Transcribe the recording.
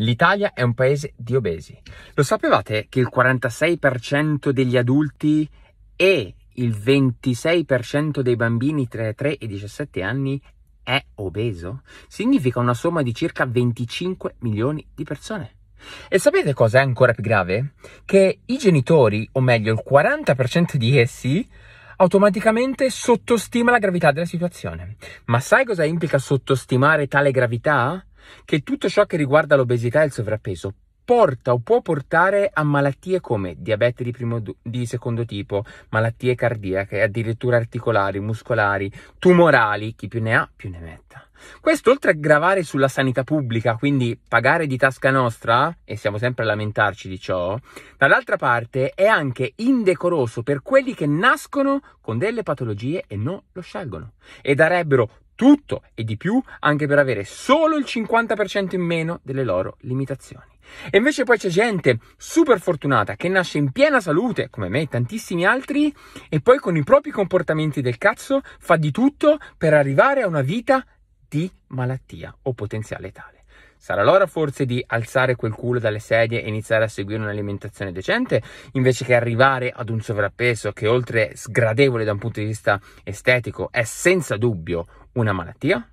L'Italia è un paese di obesi. Lo sapevate che il 46% degli adulti e il 26% dei bambini tra i 3 e i 17 anni è obeso? Significa una somma di circa 25 milioni di persone. E sapete cosa è ancora più grave? Che i genitori, o meglio il 40% di essi, automaticamente sottostima la gravità della situazione. Ma sai cosa implica sottostimare tale gravità? che tutto ciò che riguarda l'obesità e il sovrappeso porta o può portare a malattie come diabete di, primo, di secondo tipo, malattie cardiache, addirittura articolari, muscolari, tumorali, chi più ne ha più ne metta. Questo oltre a gravare sulla sanità pubblica, quindi pagare di tasca nostra, e siamo sempre a lamentarci di ciò, dall'altra parte è anche indecoroso per quelli che nascono con delle patologie e non lo scelgono e darebbero tutto e di più anche per avere solo il 50% in meno delle loro limitazioni. E invece poi c'è gente super fortunata che nasce in piena salute, come me e tantissimi altri, e poi con i propri comportamenti del cazzo fa di tutto per arrivare a una vita di malattia o potenziale tale. Sarà l'ora forse di alzare quel culo dalle sedie e iniziare a seguire un'alimentazione decente invece che arrivare ad un sovrappeso che oltre sgradevole da un punto di vista estetico è senza dubbio una malattia?